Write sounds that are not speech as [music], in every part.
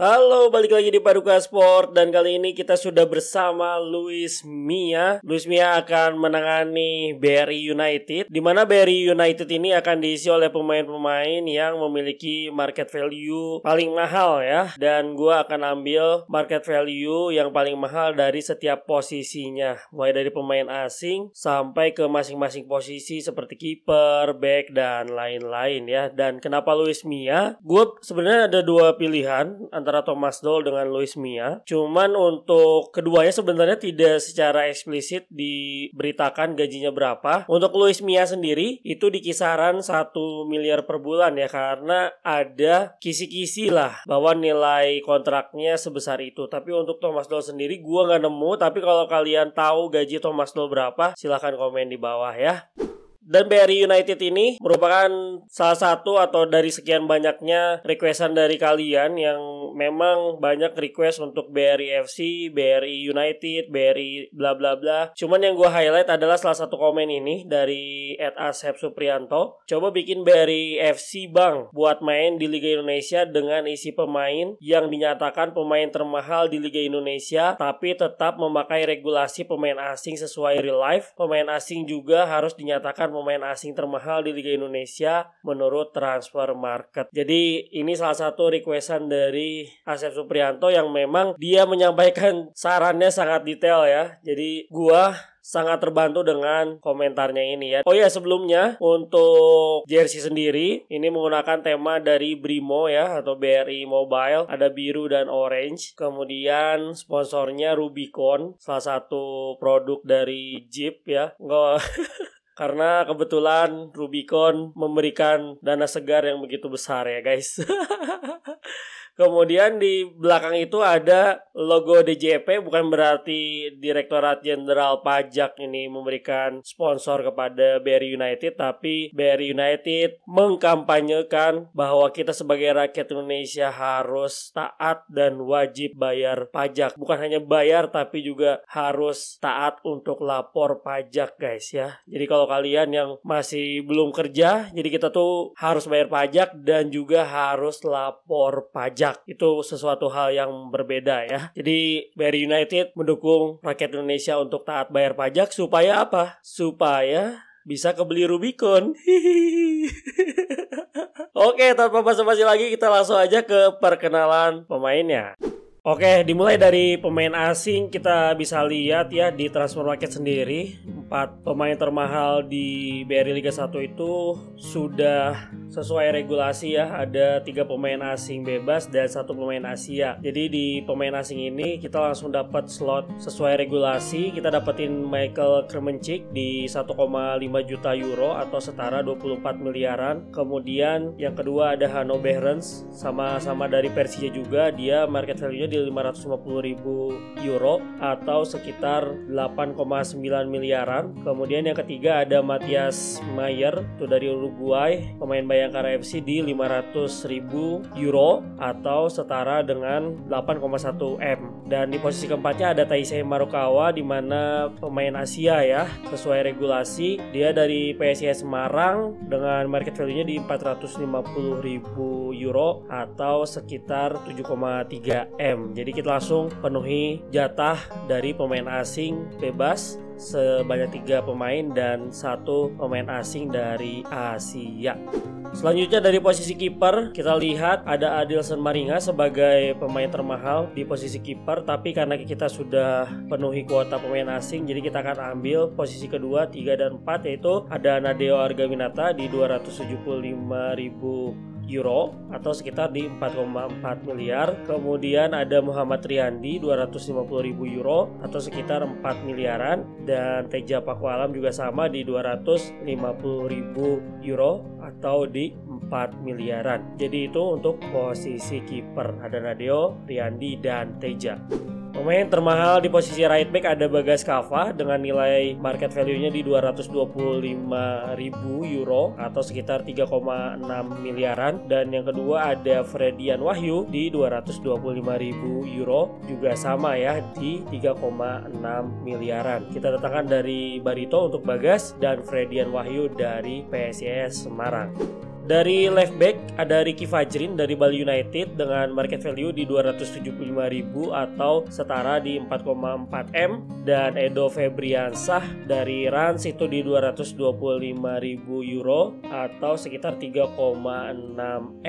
Halo, balik lagi di Paduka Sport dan kali ini kita sudah bersama Luis Mia. Luis Mia akan menangani Barry United, di mana Barry United ini akan diisi oleh pemain-pemain yang memiliki market value paling mahal ya. Dan gue akan ambil market value yang paling mahal dari setiap posisinya, mulai dari pemain asing sampai ke masing-masing posisi seperti kiper, back dan lain-lain ya. Dan kenapa Luis Mia? Gue sebenarnya ada dua pilihan antara Thomas Doll dengan Luis Mia. Cuman untuk keduanya sebenarnya tidak secara eksplisit diberitakan gajinya berapa. Untuk Luis Mia sendiri itu di kisaran 1 miliar per bulan ya karena ada kisi-kisi lah bahwa nilai kontraknya sebesar itu. Tapi untuk Thomas Doll sendiri gua nggak nemu tapi kalau kalian tahu gaji Thomas Doll berapa silahkan komen di bawah ya. Dan BRI United ini merupakan salah satu atau dari sekian banyaknya requestan dari kalian yang memang banyak request untuk BRI FC, BRI United, BRI bla bla bla. Cuman yang gue highlight adalah salah satu komen ini dari Ed Asep Suprianto. Coba bikin BRI FC Bang buat main di Liga Indonesia dengan isi pemain yang dinyatakan pemain termahal di Liga Indonesia tapi tetap memakai regulasi pemain asing sesuai real life. Pemain asing juga harus dinyatakan pemain asing termahal di Liga Indonesia menurut transfer market. Jadi ini salah satu requestan dari Asep Suprianto yang memang dia menyampaikan [laughs] sarannya sangat detail ya. Jadi gua sangat terbantu dengan komentarnya ini ya. Oh ya sebelumnya untuk jersey sendiri ini menggunakan tema dari Brimo ya atau BRI Mobile ada biru dan orange. Kemudian sponsornya Rubicon salah satu produk dari Jeep ya. Enggak [laughs] karena kebetulan Rubicon memberikan dana segar yang begitu besar ya guys. [laughs] Kemudian di belakang itu ada logo DJP bukan berarti Direktorat Jenderal Pajak ini memberikan sponsor kepada BRI United tapi BRI United mengkampanyekan bahwa kita sebagai rakyat Indonesia harus taat dan wajib bayar pajak. Bukan hanya bayar tapi juga harus taat untuk lapor pajak guys ya. Jadi kalau kalian yang masih belum kerja jadi kita tuh harus bayar pajak dan juga harus lapor pajak pajak itu sesuatu hal yang berbeda ya. Jadi Barry United mendukung rakyat Indonesia untuk taat bayar pajak supaya apa? Supaya bisa kebeli Rubicon. [laughs] Oke, tanpa basa-basi lagi kita langsung aja ke perkenalan pemainnya. Oke, dimulai dari pemain asing kita bisa lihat ya di transfer market sendiri empat pemain termahal di BRI Liga 1 itu sudah sesuai regulasi ya ada tiga pemain asing bebas dan satu pemain Asia jadi di pemain asing ini kita langsung dapat slot sesuai regulasi kita dapetin Michael Kremencik di 1,5 juta euro atau setara 24 miliaran kemudian yang kedua ada Hanno Behrens sama-sama dari Persija juga dia market value-nya di 550 ribu euro atau sekitar 8,9 miliaran. Kemudian yang ketiga ada Matias Mayer itu dari Uruguay, pemain Bayangkara FC di 500 ribu euro atau setara dengan 8,1 M. Dan di posisi keempatnya ada Taisei Marukawa di mana pemain Asia ya sesuai regulasi dia dari PSIS Semarang dengan market value-nya di 450.000 euro atau sekitar 7,3 M. Jadi kita langsung penuhi jatah dari pemain asing bebas sebanyak tiga pemain dan satu pemain asing dari Asia. Selanjutnya dari posisi kiper, kita lihat ada Adilson Maringa sebagai pemain termahal di posisi kiper, tapi karena kita sudah penuhi kuota pemain asing, jadi kita akan ambil posisi kedua, tiga dan empat. yaitu ada Nadeo Argaminata di 275 ribu euro atau sekitar di 4,4 miliar. Kemudian ada Muhammad Riyandi 250 ribu euro atau sekitar 4 miliaran dan Teja Pakualam juga sama di 250 ribu euro atau di 4 miliaran. Jadi itu untuk posisi kiper ada Nadeo, Riyandi dan Teja. Pemain termahal di posisi right back ada Bagas Kava dengan nilai market value-nya di 225 ribu euro atau sekitar 3,6 miliaran dan yang kedua ada Fredian Wahyu di 225 ribu euro juga sama ya di 3,6 miliaran. Kita datangkan dari Barito untuk Bagas dan Fredian Wahyu dari PSIS Semarang. Dari left back ada Ricky Fajrin dari Bali United dengan market value di 275.000 atau setara di 4,4 M dan Edo Febriansah dari Rans itu di 225.000 euro atau sekitar 3,6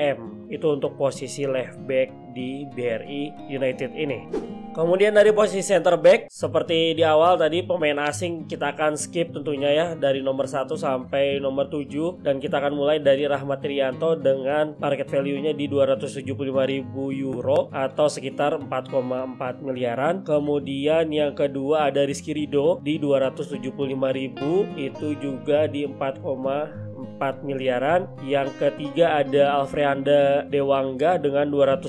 M itu untuk posisi left back di BRI United ini. Kemudian dari posisi center back seperti di awal tadi pemain asing kita akan skip tentunya ya dari nomor 1 sampai nomor 7 dan kita akan mulai dari Rahmat Rianto dengan market value-nya di 275.000 euro atau sekitar 4,4 miliaran. Kemudian yang kedua ada Rizky Rido di 275.000 itu juga di 4 miliaran. Yang ketiga ada Alfreanda Dewangga dengan 250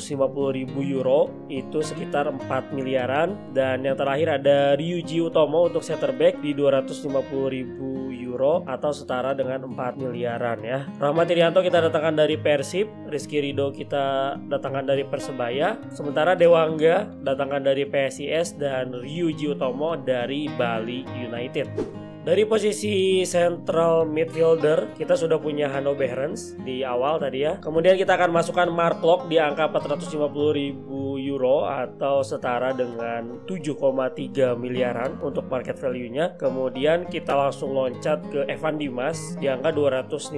ribu euro itu sekitar 4 miliaran. Dan yang terakhir ada Ryuji Utomo untuk center back di 250 ribu euro atau setara dengan 4 miliaran ya. Rahmat Irianto kita datangkan dari Persib, Rizky Rido kita datangkan dari Persebaya, sementara Dewangga datangkan dari PSIS dan Ryuji Utomo dari Bali United. Dari posisi central midfielder, kita sudah punya Hanno Behrens di awal tadi ya. Kemudian kita akan masukkan Mark Locke di angka 450 ribu euro atau setara dengan 7,3 miliaran untuk market value-nya. Kemudian kita langsung loncat ke Evan Dimas di angka 250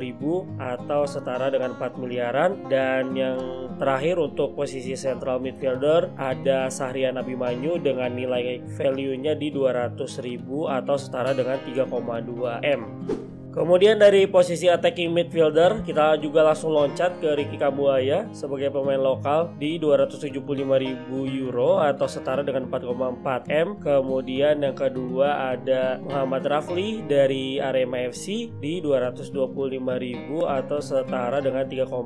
ribu atau setara dengan 4 miliaran. Dan yang terakhir untuk posisi central midfielder ada Sahrian Abimanyu dengan nilai value-nya di 200 ribu atau setara setara dengan 3,2 M. Kemudian dari posisi attacking midfielder, kita juga langsung loncat ke Ricky Kabuaya sebagai pemain lokal di 275.000 euro atau setara dengan 4,4 M. Kemudian yang kedua ada Muhammad Rafli dari Arema FC di 225.000 atau setara dengan 3,6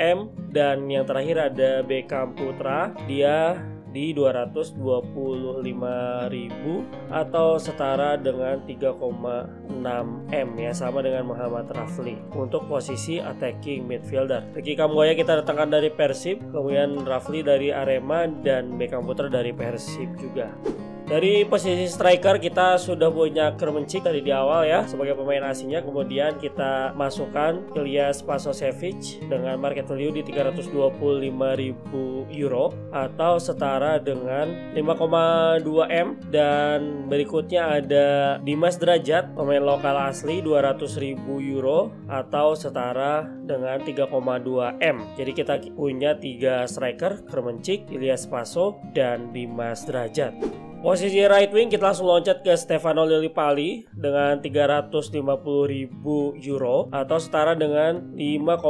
M. Dan yang terakhir ada Beckham Putra, dia di 225.000 atau setara dengan 3,6 M ya sama dengan Muhammad Rafli untuk posisi attacking midfielder. Ricky Kamboya kita datangkan dari Persib, kemudian Rafli dari Arema dan Beckham Putra dari Persib juga. Dari posisi striker kita sudah punya Kermencik tadi di awal ya sebagai pemain asingnya kemudian kita masukkan Ilyas Pasosevic dengan market value di 325.000 euro atau setara dengan 5,2 M dan berikutnya ada Dimas Derajat pemain lokal asli 200.000 euro atau setara dengan 3,2 M. Jadi kita punya tiga striker Kermencik, Ilyas Paso dan Dimas Derajat. Posisi right wing kita langsung loncat ke Stefano Lillipali dengan ribu euro atau setara dengan 5,6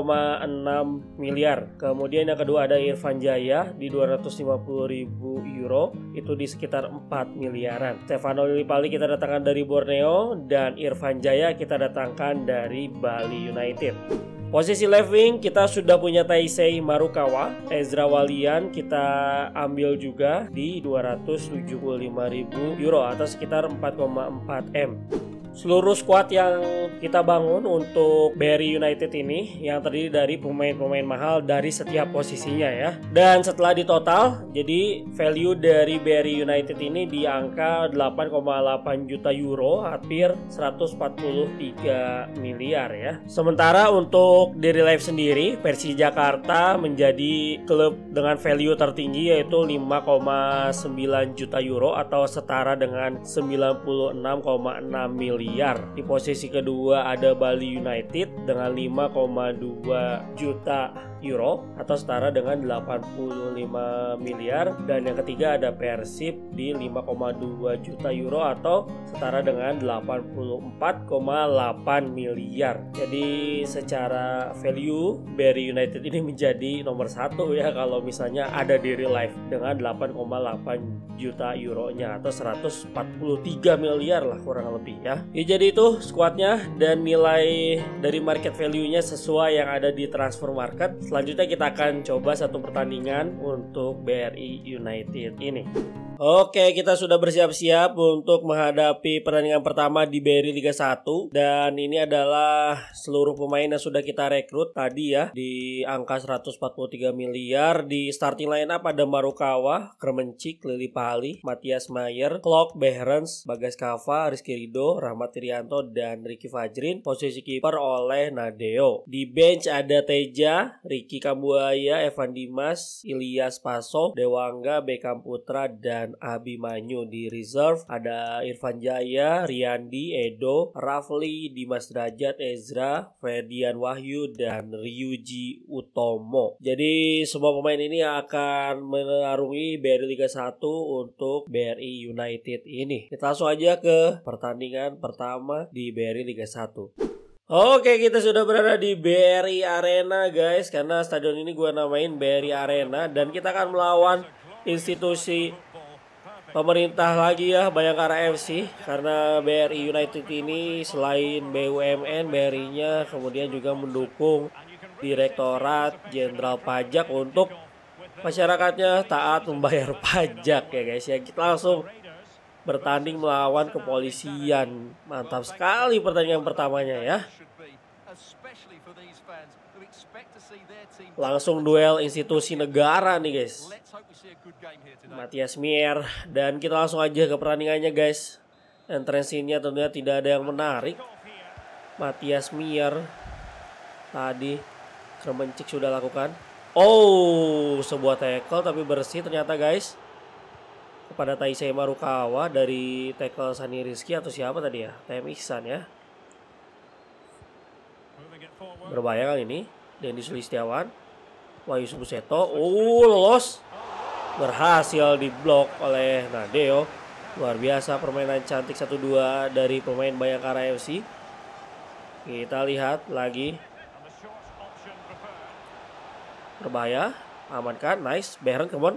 miliar. Kemudian yang kedua ada Irfan Jaya di ribu euro itu di sekitar 4 miliaran. Stefano Lillipali kita datangkan dari Borneo dan Irfan Jaya kita datangkan dari Bali United. Posisi left wing kita sudah punya Taisei Marukawa, Ezra Walian kita ambil juga di 275.000 euro atau sekitar 4,4 M seluruh squad yang kita bangun untuk Barry United ini yang terdiri dari pemain-pemain mahal dari setiap posisinya ya. Dan setelah ditotal, jadi value dari Barry United ini di angka 8,8 juta euro, hampir 143 miliar ya. Sementara untuk Derry Life sendiri, versi Jakarta menjadi klub dengan value tertinggi yaitu 5,9 juta euro atau setara dengan 96,6 miliar miliar. Di posisi kedua ada Bali United dengan 5,2 juta euro atau setara dengan 85 miliar dan yang ketiga ada Persib di 5,2 juta euro atau setara dengan 84,8 miliar. Jadi secara value Barry United ini menjadi nomor satu ya kalau misalnya ada di real life dengan 8,8 juta Euro-nya atau 143 miliar lah kurang lebih ya. Ya jadi itu squadnya dan nilai dari market value-nya sesuai yang ada di transfer market Selanjutnya kita akan coba satu pertandingan untuk BRI United ini. Oke, kita sudah bersiap-siap untuk menghadapi pertandingan pertama di BRI Liga 1 dan ini adalah seluruh pemain yang sudah kita rekrut tadi ya di angka 143 miliar di starting line up ada Marukawa, Kremencik, Lili Pali, Matias Mayer, Klok, Behrens, Bagas Kava, Rizky Rido, Rahmat Irianto dan Ricky Fajrin. Posisi kiper oleh Nadeo. Di bench ada Teja, Ricky Kambuaya, Evan Dimas, Ilyas Paso, Dewangga, Bekam Putra, dan Abimanyu. Di reserve ada Irfan Jaya, Riyandi, Edo, Rafli, Dimas Derajat, Ezra, Fredian Wahyu, dan Ryuji Utomo. Jadi semua pemain ini akan menarungi BRI Liga 1 untuk BRI United ini. Kita langsung aja ke pertandingan pertama di BRI Liga 1. Oke, kita sudah berada di BRI Arena, guys. Karena stadion ini gue namain BRI Arena. Dan kita akan melawan institusi pemerintah lagi ya, Bayangkara FC. Karena BRI United ini selain BUMN, BRI-nya kemudian juga mendukung Direktorat Jenderal Pajak untuk masyarakatnya taat membayar [laughs] pajak ya guys ya. Kita langsung bertanding melawan kepolisian. Mantap sekali pertandingan pertamanya ya. Langsung duel institusi negara nih guys. Matias Mier dan kita langsung aja ke pertandingannya guys. Entrensinya tentunya tidak ada yang menarik. Matias Mier tadi Kremencik sudah lakukan. Oh, sebuah tackle tapi bersih ternyata guys kepada Taisei Marukawa dari tackle Sani Rizky atau siapa tadi ya? Tmi Ihsan ya. Berbahaya kali ini. Dendi Sulistiawan. Wahyu Subuseto. Oh, lolos. Berhasil diblok oleh Nadeo. Luar biasa permainan cantik 1-2 dari pemain Bayangkara FC. Kita lihat lagi. Berbahaya. Amankan. Nice. Behrens come on.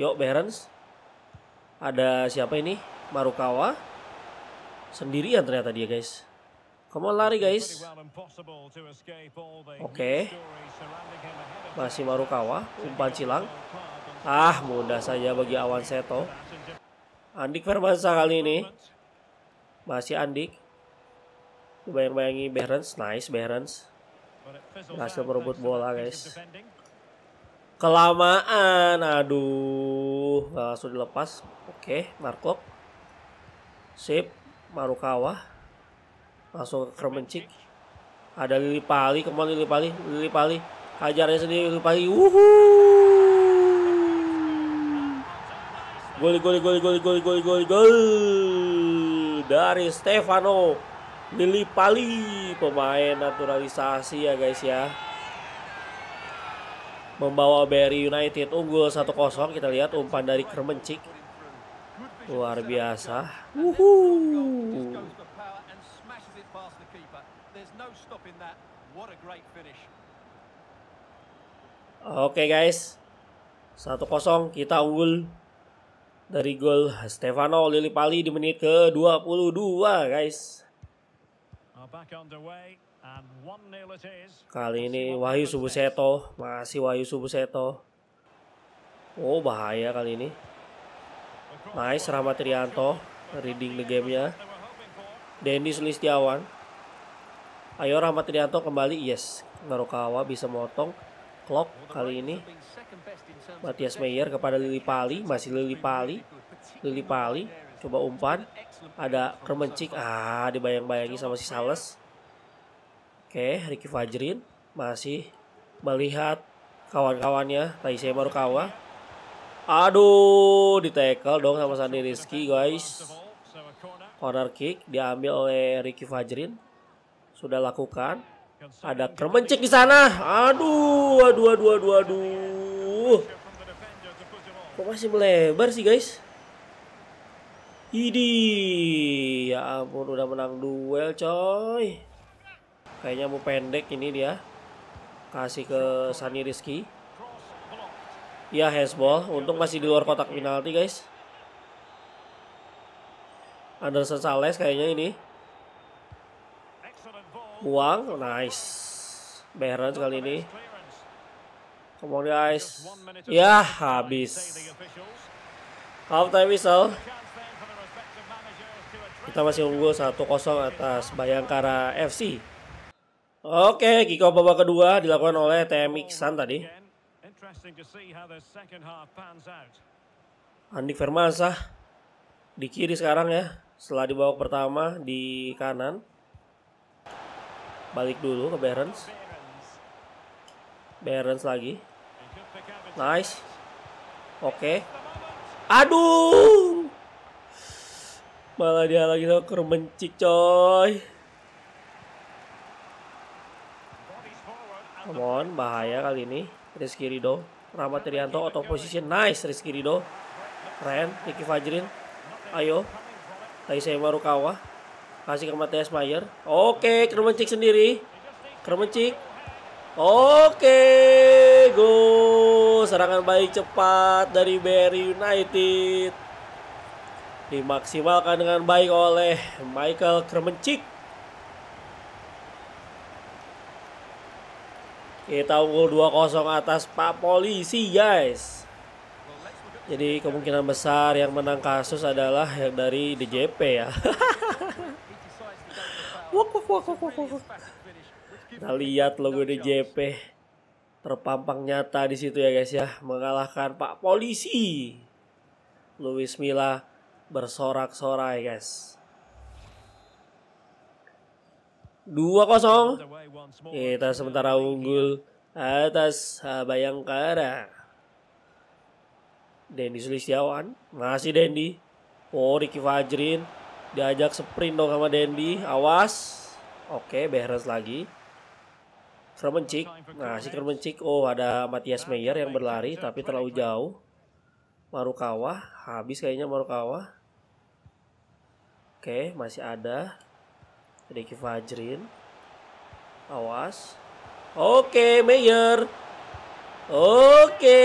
Yuk, Behrens. Ada siapa ini? Marukawa. Sendirian ternyata dia guys. Kamu lari guys. Oke. Okay. Masih Marukawa. Umpan silang. Ah mudah saja bagi Awan Seto. Andik fermansa kali ini. Masih Andik. Bayang-bayangi Behrens. Nice Behrens. Berhasil merebut bola guys. Kelamaan. Aduh, langsung dilepas. Oke, Markov. Sip, Marukawa. Langsung ke Kermencik Ada Lili Pali, kembali Lili Pali, Lili Pali. Hajarnya sendiri Lili Pali. wuhu, goli goli goli goli goli goli goli goli, dari Stefano Lili Pali, pemain naturalisasi ya guys ya membawa Barry United unggul 1-0 kita lihat umpan dari Kermencik luar biasa Oke okay guys 1-0 kita unggul dari gol Stefano Lillipali di menit ke-22 guys. Back underway. Kali ini Wahyu Subuseto, masih Wahyu Subuseto. Oh bahaya kali ini. Nice Rahmat Rianto, reading the gamenya. Denny Sulistiawan. Ayo Rahmat Rianto kembali, yes. Narukawa bisa motong. Clock kali ini. Matias Meyer kepada Lili Pali, masih Lili Pali. Lili Pali, coba umpan. Ada Kermencik, ah dibayang-bayangi sama si Sales. Oke, Ricky Fajrin masih melihat kawan-kawannya Raisa Marukawa. Aduh, ditekel dong sama Sandi Rizky guys. Corner kick diambil oleh Ricky Fajrin. Sudah lakukan. Ada kermencik di sana. Aduh, aduh, aduh, aduh, aduh. Kok masih melebar sih guys? Idi, ya ampun udah menang duel coy kayaknya mau pendek ini dia kasih ke Sani Rizky ya handball untung masih di luar kotak penalti guys Anderson Sales kayaknya ini buang nice Baron kali ini Come guys. Ya habis. Half time whistle. Kita masih unggul 1-0 atas Bayangkara FC. Oke, kick off babak kedua dilakukan oleh TM Iksan tadi. Andik Firmansah di kiri sekarang ya. Setelah dibawa pertama di kanan. Balik dulu ke Berens. Berens lagi. Nice. Oke. Aduh. Malah dia lagi ke mencik coy. Come on, bahaya kali ini. Rizky Rido. Rahmat Irianto auto position. Nice Rizky Rido. Ren, Ricky Fajrin. Ayo. baru Marukawa Kasih ke Matias Mayer. Oke, Kremencik sendiri. Kremencik. Oke, go. Serangan baik cepat dari Barry United. Dimaksimalkan dengan baik oleh Michael Kremencik. Kita unggul 2-0 atas Pak Polisi guys. Jadi kemungkinan besar yang menang kasus adalah yang dari DJP ya. wok, wok, wok, wok, wok. Kita lihat logo DJP terpampang nyata di situ ya guys ya mengalahkan Pak Polisi. Luis Mila bersorak-sorai guys. 2-0. Kita sementara unggul atas Bayangkara. Dendi Sulistiawan, masih Dendi. Oh, Ricky Fajrin diajak sprint dong sama Dendi. Awas. Oke, beres lagi. Kermencik Nah, si Oh, ada Matias Meyer yang berlari tapi terlalu jauh. Marukawa, habis kayaknya Marukawa. Oke, masih ada. Ricky Fajrin. Awas. Oke, Mayer. Oke.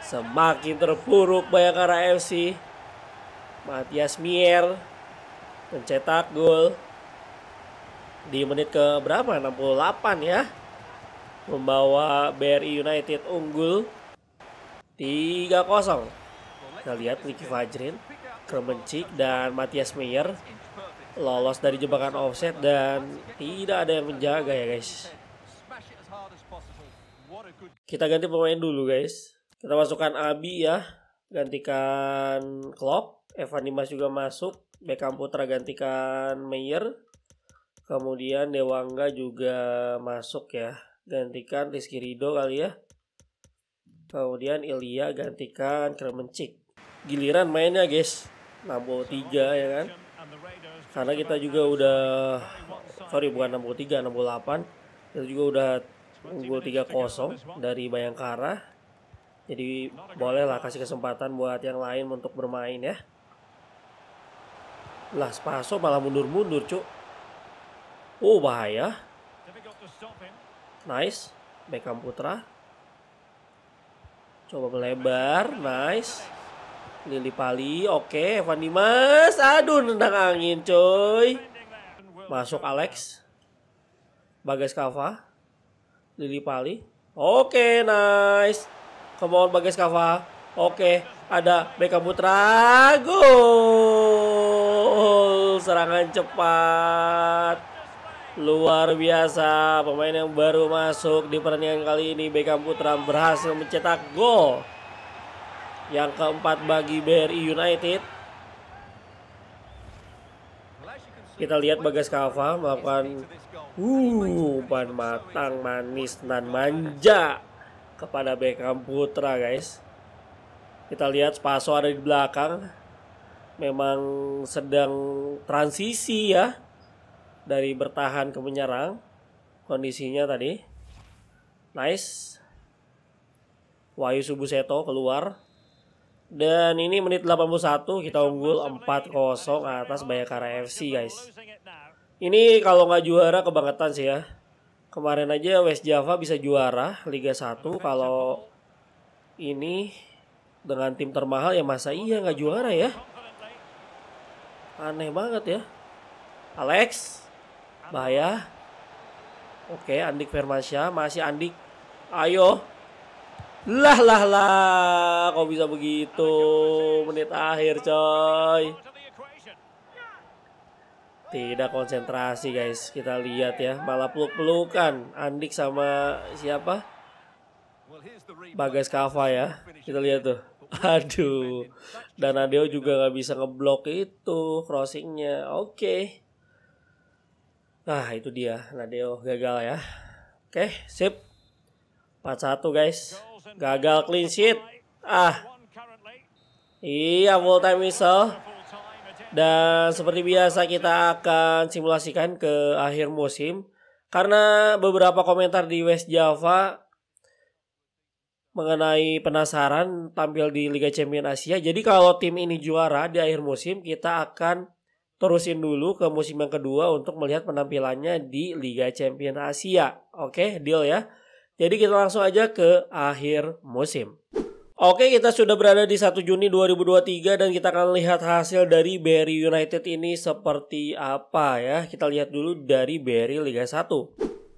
Semakin terpuruk Bayangkara FC. Matias Mier mencetak gol di menit ke berapa? 68 ya. Membawa BRI United unggul 3-0. Kita lihat Ricky Fajrin Kremencik dan Matias Meyer lolos dari jebakan offset dan tidak ada yang menjaga ya guys. Kita ganti pemain dulu guys. Kita masukkan Abi ya. Gantikan Klopp. Evan Dimas juga masuk. Beckham Putra gantikan Meyer. Kemudian Dewangga juga masuk ya. Gantikan Rizky Rido kali ya. Kemudian Ilya gantikan Kremencik. Giliran mainnya guys. Nambo 3 ya kan karena kita juga udah sorry bukan 63 68 kita juga udah unggul 3-0 dari Bayangkara jadi bolehlah kasih kesempatan buat yang lain untuk bermain ya lah Spaso malah mundur-mundur cuk oh bahaya nice Beckham Putra coba melebar nice Lili Pali, oke. Okay. Evan Dimas, aduh nendang angin coy. Masuk Alex. Bagas Kava. Lili Pali. Oke, okay, nice. Come on Bagas Kava. Oke, okay. ada Beckham Putra. Gol. Serangan cepat. Luar biasa, pemain yang baru masuk di pertandingan kali ini Beckham Putra berhasil mencetak gol yang keempat bagi BRI United. Kita lihat Bagas Kava melakukan uh, umpan matang, manis, dan manja kepada Beckham Putra guys. Kita lihat Spaso ada di belakang. Memang sedang transisi ya dari bertahan ke menyerang kondisinya tadi. Nice. Wahyu Subuseto keluar dan ini menit 81 kita unggul 4-0 atas Bayangkara FC guys. Ini kalau nggak juara kebangetan sih ya. Kemarin aja West Java bisa juara Liga 1 kalau ini dengan tim termahal ya masa iya nggak juara ya. Aneh banget ya. Alex bahaya. Oke, Andik Firmansyah masih Andik. Ayo, lah lah lah, kok bisa begitu? Menit akhir, coy. Tidak konsentrasi, guys. Kita lihat ya, malah peluk-pelukan Andik sama siapa? Bagas Kava ya. Kita lihat tuh. Aduh. Dan Adeo juga nggak bisa ngeblok itu crossingnya. Oke. Nah, itu dia. Nadeo nah, gagal ya. Oke, sip. 4-1 guys. Gagal clean sheet. Ah. Iya, full time whistle. Dan seperti biasa kita akan simulasikan ke akhir musim. Karena beberapa komentar di West Java mengenai penasaran tampil di Liga Champion Asia. Jadi kalau tim ini juara di akhir musim, kita akan terusin dulu ke musim yang kedua untuk melihat penampilannya di Liga Champion Asia. Oke, deal ya. Jadi kita langsung aja ke akhir musim. Oke, kita sudah berada di 1 Juni 2023 dan kita akan lihat hasil dari Barry United ini seperti apa ya. Kita lihat dulu dari Barry Liga 1.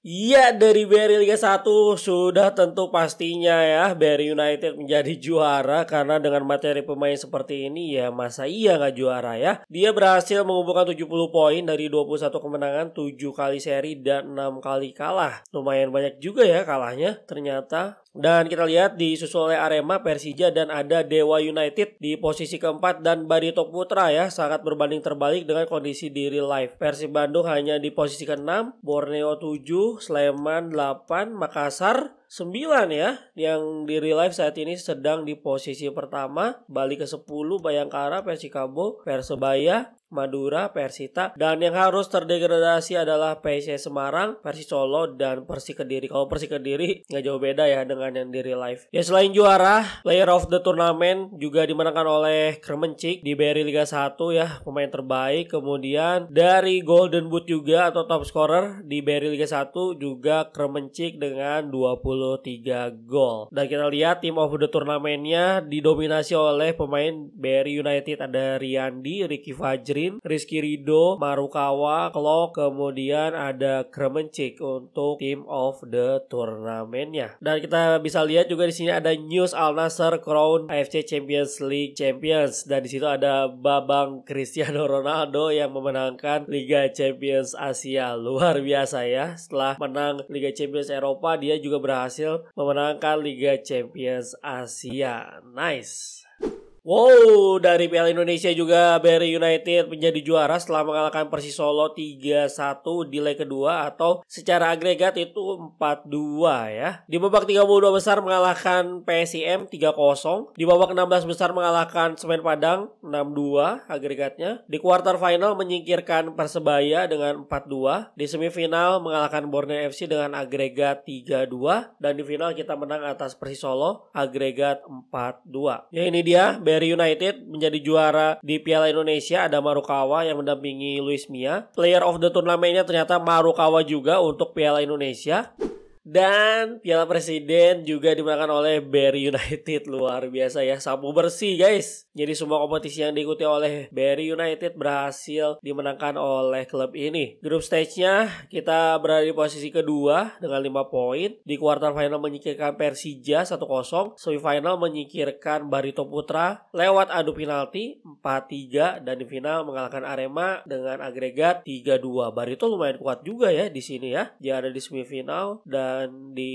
Iya dari BRI Liga 1 sudah tentu pastinya ya BRI United menjadi juara karena dengan materi pemain seperti ini ya masa iya nggak juara ya. Dia berhasil mengumpulkan 70 poin dari 21 kemenangan, 7 kali seri dan 6 kali kalah. Lumayan banyak juga ya kalahnya ternyata. Dan kita lihat disusul oleh Arema, Persija dan ada Dewa United di posisi keempat dan Barito Putra ya sangat berbanding terbalik dengan kondisi di real life. Persib Bandung hanya di posisi ke-6, Borneo 7, Sleman 8, Makassar 9 ya yang di real life saat ini sedang di posisi pertama Bali ke 10 Bayangkara Persikabo Persebaya Madura, Persita, dan yang harus terdegradasi adalah PC Semarang, Persi Solo, dan Persi Kediri. Kalau Persi Kediri nggak jauh beda ya dengan yang diri real life. Ya selain juara, player of the tournament juga dimenangkan oleh Kremencik di BRI Liga 1 ya, pemain terbaik. Kemudian dari Golden Boot juga atau top scorer di BRI Liga 1 juga Kremencik dengan 23 gol. Dan kita lihat tim of the tournamentnya didominasi oleh pemain BRI United ada Riyandi, Ricky Fajri, Rizky Rido, Marukawa, Klok, kemudian ada Kremencik untuk team of the ya. Dan kita bisa lihat juga di sini ada News Al Nasser Crown AFC Champions League Champions dan di situ ada Babang Cristiano Ronaldo yang memenangkan Liga Champions Asia. Luar biasa ya. Setelah menang Liga Champions Eropa, dia juga berhasil memenangkan Liga Champions Asia. Nice. Wow, dari Piala Indonesia juga Barry United menjadi juara setelah mengalahkan Persis Solo 3-1 di leg kedua atau secara agregat itu 4-2 ya. Di babak 32 besar mengalahkan PSIM 3-0, di babak 16 besar mengalahkan Semen Padang 6-2 agregatnya. Di quarter final menyingkirkan Persebaya dengan 4-2, di semifinal mengalahkan Borneo FC dengan agregat 3-2 dan di final kita menang atas Persis Solo agregat 4-2. Ya ini dia Barry dari United menjadi juara di Piala Indonesia ada Marukawa yang mendampingi Luis Mia. Player of the turnamennya ternyata Marukawa juga untuk Piala Indonesia. Dan Piala Presiden juga dimenangkan oleh Barry United luar biasa ya. Sapu bersih guys. Jadi semua kompetisi yang diikuti oleh Barry United berhasil dimenangkan oleh klub ini. Grup stage-nya kita berada di posisi kedua dengan 5 poin. Di quarter final menyikirkan Persija 1-0. Semifinal menyikirkan Barito Putra lewat adu penalti 4-3 dan di final mengalahkan Arema dengan agregat 3-2. Barito lumayan kuat juga ya di sini ya. Dia ada di semifinal dan dan eh, di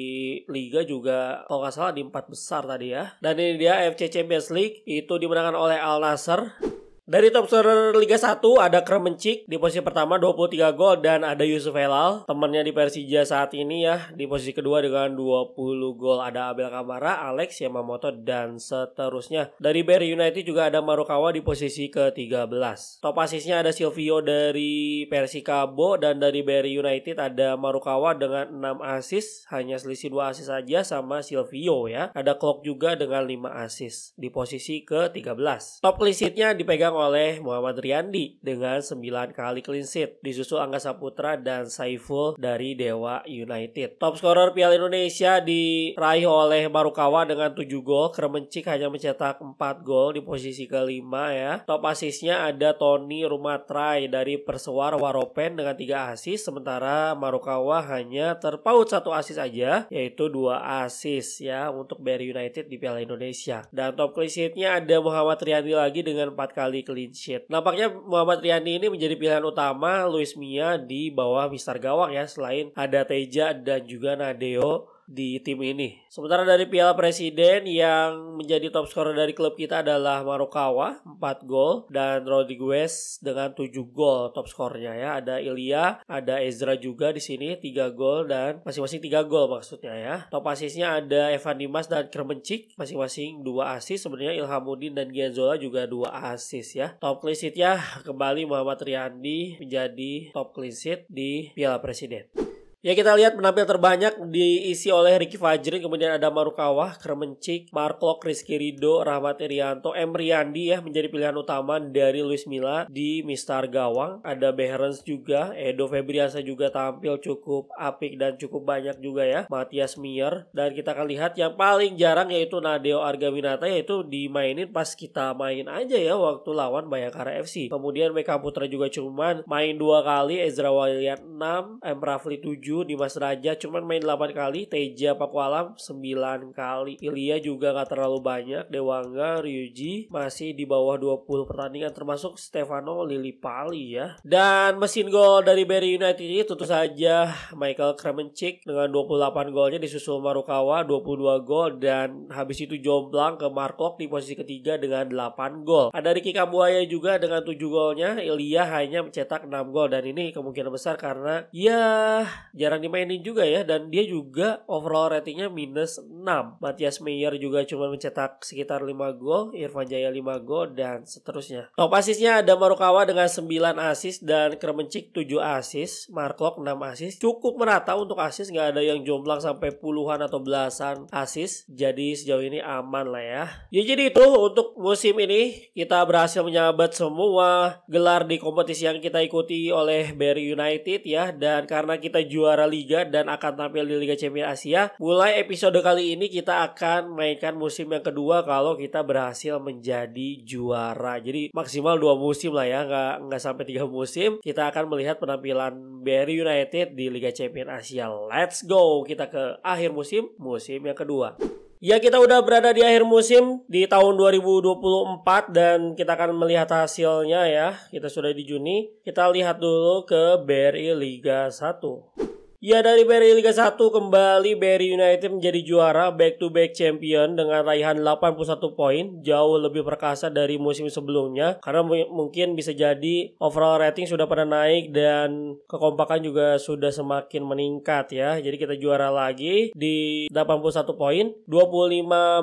Liga juga kalau nggak salah di empat besar tadi ya. Dan ini dia FC Champions League itu dimenangkan oleh Al Nasser dari top scorer Liga 1 ada Kremencik di posisi pertama 23 gol dan ada Yusuf Helal temannya di Persija saat ini ya di posisi kedua dengan 20 gol ada Abel Kamara, Alex Yamamoto dan seterusnya. Dari Barry United juga ada Marukawa di posisi ke-13. Top asisnya ada Silvio dari Persikabo dan dari Barry United ada Marukawa dengan 6 asis, hanya selisih 2 asis saja sama Silvio ya. Ada Klok juga dengan 5 asis di posisi ke-13. Top lisitnya dipegang oleh Muhammad Riyandi dengan 9 kali clean sheet, disusul Angga Saputra dan Saiful dari Dewa United. Top scorer Piala Indonesia diraih oleh Marukawa dengan 7 gol, Kremencik hanya mencetak 4 gol di posisi kelima ya. Top asisnya ada Tony Rumatrai dari Persewar Waropen dengan 3 asis, sementara Marukawa hanya terpaut satu asis aja, yaitu dua asis ya untuk Barry United di Piala Indonesia. Dan top clean sheetnya ada Muhammad Riyandi lagi dengan 4 kali clean sheet. Nampaknya Muhammad Riani ini menjadi pilihan utama Luis Mia di bawah Mister Gawang ya selain ada Teja dan juga Nadeo di tim ini. Sementara dari Piala Presiden yang menjadi top scorer dari klub kita adalah Marokawa 4 gol dan Rodriguez dengan 7 gol top skornya ya. Ada Ilya, ada Ezra juga di sini 3 gol dan masing-masing 3 gol maksudnya ya. Top asisnya ada Evan Dimas dan Kermencik masing-masing 2 asis. Sebenarnya Ilhamudin dan Gianzola juga 2 asis ya. Top clean sheet ya kembali Muhammad Riyandi menjadi top clean sheet di Piala Presiden. Ya kita lihat penampil terbanyak diisi oleh Ricky Fajrin, kemudian ada Marukawa, Kremencik, Marklok, Rizky Rido, Rahmat Irianto, Emriandi ya menjadi pilihan utama dari Luis Milla di Mister Gawang. Ada Behrens juga, Edo Febriasa juga tampil cukup apik dan cukup banyak juga ya. Matias Mier dan kita akan lihat yang paling jarang yaitu Nadeo Argawinata yaitu dimainin pas kita main aja ya waktu lawan Bayangkara FC. Kemudian Meka Putra juga cuman main dua kali, Ezra Walian 6, M Rafli 7, 7, mas Raja cuman main 8 kali, Teja Pakualam 9 kali. Ilya juga gak terlalu banyak, Dewangga, Ryuji masih di bawah 20 pertandingan termasuk Stefano Pali ya. Dan mesin gol dari Barry United ini tentu saja Michael Kremencik dengan 28 golnya disusul Marukawa 22 gol dan habis itu jomblang ke Markok di posisi ketiga dengan 8 gol. Ada Ricky Kambuaya juga dengan 7 golnya, Ilya hanya mencetak 6 gol dan ini kemungkinan besar karena ya jarang dimainin juga ya dan dia juga overall ratingnya minus 6. Matthias Meyer juga cuma mencetak sekitar 5 gol, Irfan Jaya 5 gol dan seterusnya. Top asisnya ada Marukawa dengan 9 asis dan Kremencik 7 asis, Marklock 6 asis. Cukup merata untuk asis, nggak ada yang jomplang sampai puluhan atau belasan asis. Jadi sejauh ini aman lah ya. Ya jadi itu untuk musim ini kita berhasil menyabet semua gelar di kompetisi yang kita ikuti oleh Barry United ya dan karena kita juara juara liga dan akan tampil di Liga Champions Asia. Mulai episode kali ini kita akan mainkan musim yang kedua kalau kita berhasil menjadi juara. Jadi maksimal dua musim lah ya, nggak nggak sampai tiga musim. Kita akan melihat penampilan Barry United di Liga Champions Asia. Let's go, kita ke akhir musim, musim yang kedua. Ya kita udah berada di akhir musim di tahun 2024 dan kita akan melihat hasilnya ya. Kita sudah di Juni. Kita lihat dulu ke BRI Liga 1. Ya dari BRI Liga 1 kembali BRI United menjadi juara back to back champion dengan raihan 81 poin jauh lebih perkasa dari musim sebelumnya karena mungkin bisa jadi overall rating sudah pada naik dan kekompakan juga sudah semakin meningkat ya. Jadi kita juara lagi di 81 poin, 25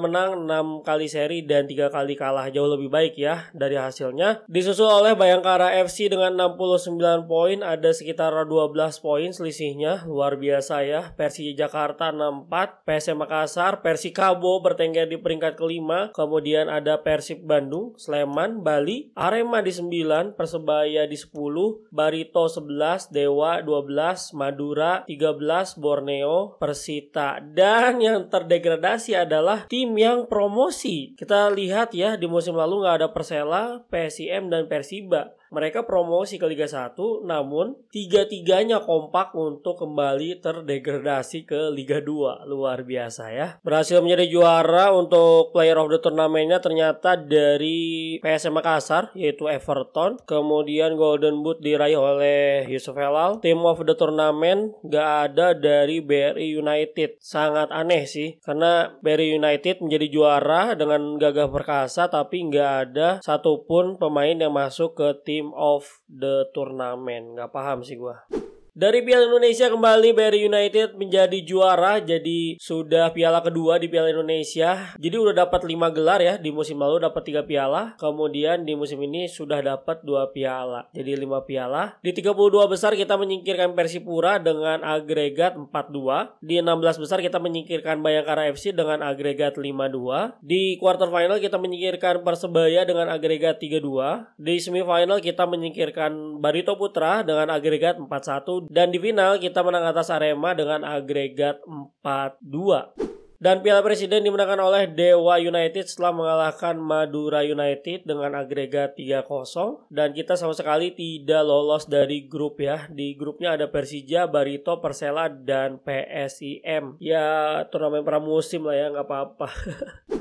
menang, 6 kali seri dan 3 kali kalah jauh lebih baik ya dari hasilnya. Disusul oleh Bayangkara FC dengan 69 poin ada sekitar 12 poin selisihnya luar biasa ya. Versi Jakarta 64, PSM Makassar, Kabo bertengger di peringkat kelima, kemudian ada Persib Bandung, Sleman, Bali, Arema di 9, Persebaya di 10, Barito 11, Dewa 12, Madura 13, Borneo, Persita. Dan yang terdegradasi adalah tim yang promosi. Kita lihat ya di musim lalu nggak ada Persela, PSM dan Persiba mereka promosi ke Liga 1 namun tiga-tiganya kompak untuk kembali terdegradasi ke Liga 2. Luar biasa ya. Berhasil menjadi juara untuk player of the turnamennya ternyata dari PSM Makassar yaitu Everton. Kemudian Golden Boot diraih oleh Yusuf Helal. tim of the tournament gak ada dari BRI United. Sangat aneh sih karena BRI United menjadi juara dengan gagah perkasa tapi nggak ada satupun pemain yang masuk ke tim team of the tournament. Gak paham sih gua. Dari Piala Indonesia kembali Bali United menjadi juara jadi sudah piala kedua di Piala Indonesia. Jadi udah dapat 5 gelar ya di musim lalu dapat 3 piala, kemudian di musim ini sudah dapat 2 piala. Jadi 5 piala. Di 32 besar kita menyingkirkan Persipura dengan agregat 4-2. Di 16 besar kita menyingkirkan Bayangkara FC dengan agregat 5-2. Di quarter final kita menyingkirkan Persebaya dengan agregat 3-2. Di semifinal kita menyingkirkan Barito Putra dengan agregat 4-1 dan di final kita menang atas Arema dengan agregat 4-2. Dan Piala Presiden dimenangkan oleh Dewa United setelah mengalahkan Madura United dengan agregat 3-0 dan kita sama sekali tidak lolos dari grup ya. Di grupnya ada Persija, Barito, Persela dan PSIM. Ya turnamen pramusim lah ya nggak apa-apa.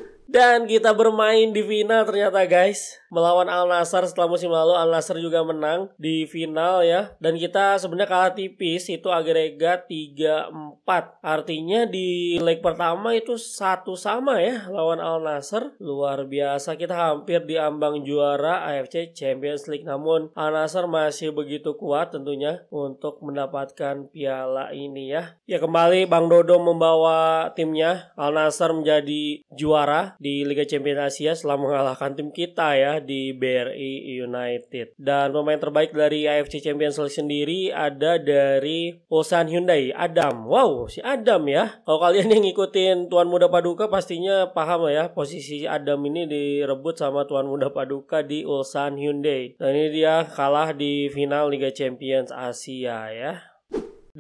[laughs] Dan kita bermain di final ternyata guys Melawan Al Nassr setelah musim lalu Al Nassr juga menang di final ya Dan kita sebenarnya kalah tipis itu agregat 3-4 Artinya di leg pertama itu satu sama ya lawan Al Nassr Luar biasa kita hampir di ambang juara AFC Champions League Namun Al Nassr masih begitu kuat tentunya untuk mendapatkan piala ini ya Ya kembali Bang Dodo membawa timnya Al Nassr menjadi juara di Liga Champions Asia setelah mengalahkan tim kita ya di BRI United. Dan pemain terbaik dari AFC Champions League sendiri ada dari Ulsan Hyundai, Adam. Wow, si Adam ya. Kalau kalian yang ngikutin Tuan Muda Paduka pastinya paham ya posisi Adam ini direbut sama Tuan Muda Paduka di Ulsan Hyundai. Dan ini dia kalah di final Liga Champions Asia ya.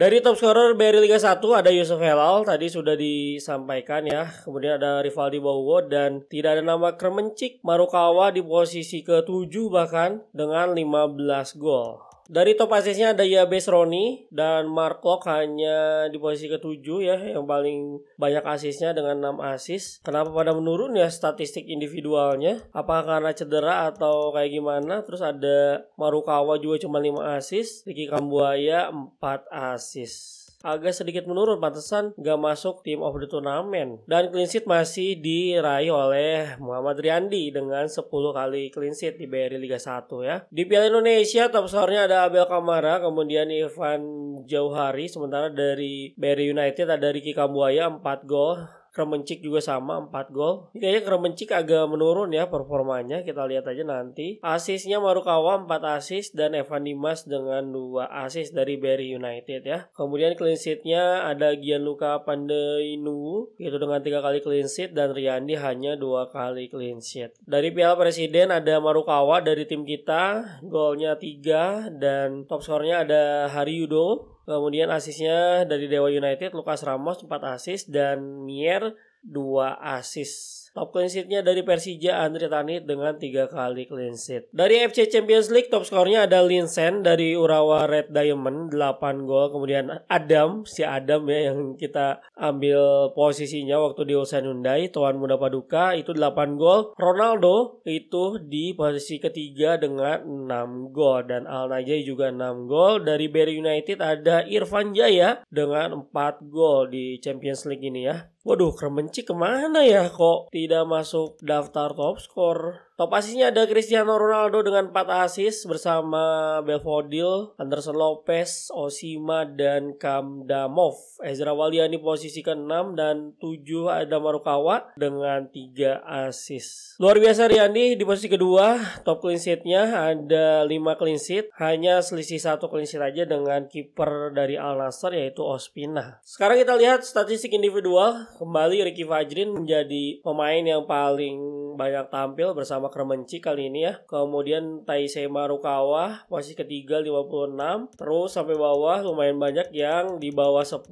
Dari top scorer BRI Liga 1 ada Yusuf Helal tadi sudah disampaikan ya. Kemudian ada Rivaldi Bowo dan tidak ada nama Kremencik Marukawa di posisi ke-7 bahkan dengan 15 gol. Dari top assistnya ada base Roni dan Locke hanya di posisi ketujuh ya yang paling banyak asisnya dengan 6 asis. Kenapa pada menurun ya statistik individualnya? Apa karena cedera atau kayak gimana? Terus ada Marukawa juga cuma 5 asis, Ricky Kambuaya 4 asis agak sedikit menurun pantesan gak masuk tim of the tournament dan clean sheet masih diraih oleh Muhammad Riyandi dengan 10 kali clean sheet di BRI Liga 1 ya di Piala Indonesia top scorernya ada Abel Kamara kemudian Ivan Jauhari sementara dari BRI United ada Ricky Kambuaya 4 gol Kremencik juga sama 4 gol. Ini kayaknya Kremencik agak menurun ya performanya. Kita lihat aja nanti. Asisnya Marukawa 4 asis dan Evan Dimas dengan 2 asis dari Barry United ya. Kemudian clean sheetnya ada Gianluca Pandeinu itu dengan 3 kali clean sheet dan Riyandi hanya 2 kali clean sheet. Dari Piala Presiden ada Marukawa dari tim kita, golnya 3 dan top skornya ada Hari Yudo Kemudian asisnya dari Dewa United Lukas Ramos 4 asis dan Mier 2 asis Top clean sheet dari Persija Andri Tanit dengan tiga kali clean sheet. Dari FC Champions League top skornya ada Linsen dari Urawa Red Diamond 8 gol. Kemudian Adam, si Adam ya yang kita ambil posisinya waktu di Osan Hyundai. Tuan Muda Paduka itu 8 gol. Ronaldo itu di posisi ketiga dengan 6 gol. Dan Al Najai juga 6 gol. Dari Barry United ada Irfan Jaya dengan 4 gol di Champions League ini ya. Waduh, Kremenci kemana ya kok tidak masuk daftar top skor? Top asisnya ada Cristiano Ronaldo dengan 4 asis bersama Belfodil, Anderson Lopez, Osima, dan Kamdamov. Ezra Waliani posisi ke-6 dan 7 ada Marukawa dengan 3 asis. Luar biasa Riyandi di posisi kedua, top clean sheet ada 5 clean sheet, hanya selisih satu clean sheet aja dengan kiper dari Al Nassr yaitu Ospina. Sekarang kita lihat statistik individual, kembali Ricky Fajrin menjadi pemain yang paling banyak tampil bersama Kremenci kali ini ya. Kemudian Taisei Marukawa posisi ketiga 56. Terus sampai bawah lumayan banyak yang di bawah 10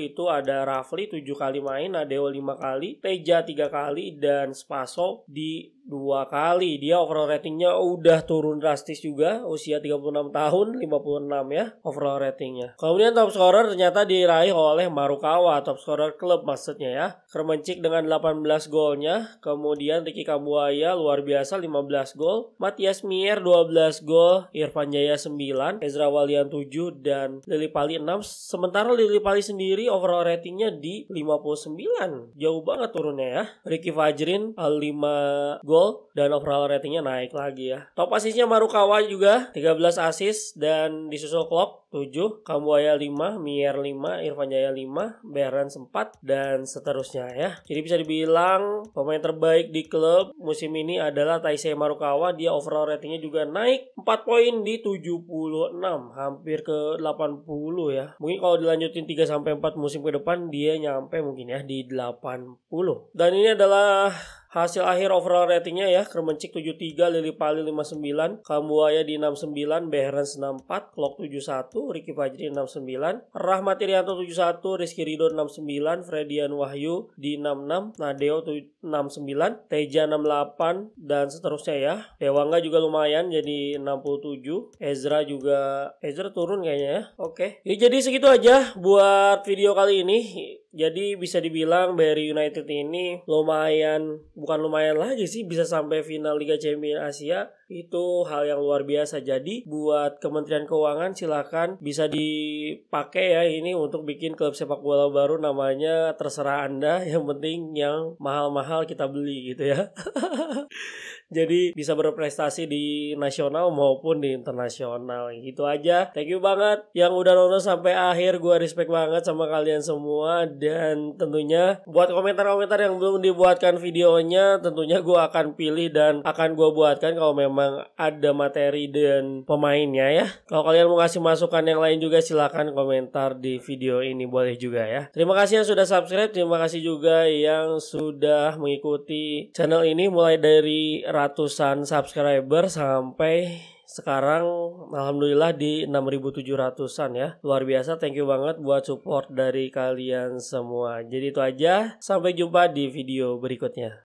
itu ada Rafli 7 kali main, Adeo 5 kali, Teja 3 kali dan Spaso di dua kali dia overall ratingnya udah turun drastis juga usia 36 tahun 56 ya overall ratingnya kemudian top scorer ternyata diraih oleh Marukawa top scorer klub maksudnya ya kermencik dengan 18 golnya kemudian Ricky Kambuaya luar biasa 15 gol Matias Mier 12 gol Irfan Jaya 9 Ezra Walian 7 dan Lili Pali 6 sementara Lili Pali sendiri overall ratingnya di 59 jauh banget turunnya ya Ricky Fajrin 5 gol gol dan overall ratingnya naik lagi ya. Top asisnya Marukawa juga 13 asis dan disusul Klopp 7, Kambuaya 5, Mier 5, Irfan Jaya 5, Beran 4 dan seterusnya ya. Jadi bisa dibilang pemain terbaik di klub musim ini adalah Taisei Marukawa. Dia overall ratingnya juga naik 4 poin di 76, hampir ke 80 ya. Mungkin kalau dilanjutin 3 sampai 4 musim ke depan dia nyampe mungkin ya di 80. Dan ini adalah Hasil akhir overall ratingnya ya, Kermencik 73, Lili Pali 59, Kambuaya di 69, Behrens 64, Klok 71, Riki Fajri 69, Rahmat Irianto 71, Rizky Ridho 69, Fredian Wahyu di 66, Nadeo 69, Teja 68, dan seterusnya ya. Dewangga juga lumayan jadi 67, Ezra juga, Ezra turun kayaknya ya. Oke, ya, jadi segitu aja buat video kali ini. Jadi bisa dibilang Barry United ini lumayan, bukan lumayan lagi sih bisa sampai final Liga Champions Asia. Itu hal yang luar biasa. Jadi buat Kementerian Keuangan silahkan bisa dipakai ya ini untuk bikin klub sepak bola baru namanya terserah Anda. Yang penting yang mahal-mahal kita beli gitu ya. [laughs] jadi bisa berprestasi di nasional maupun di internasional gitu aja thank you banget yang udah nonton sampai akhir gue respect banget sama kalian semua dan tentunya buat komentar-komentar yang belum dibuatkan videonya tentunya gue akan pilih dan akan gue buatkan kalau memang ada materi dan pemainnya ya kalau kalian mau kasih masukan yang lain juga silahkan komentar di video ini boleh juga ya terima kasih yang sudah subscribe terima kasih juga yang sudah mengikuti channel ini mulai dari ratusan subscriber sampai sekarang alhamdulillah di 6700-an ya. Luar biasa, thank you banget buat support dari kalian semua. Jadi itu aja, sampai jumpa di video berikutnya.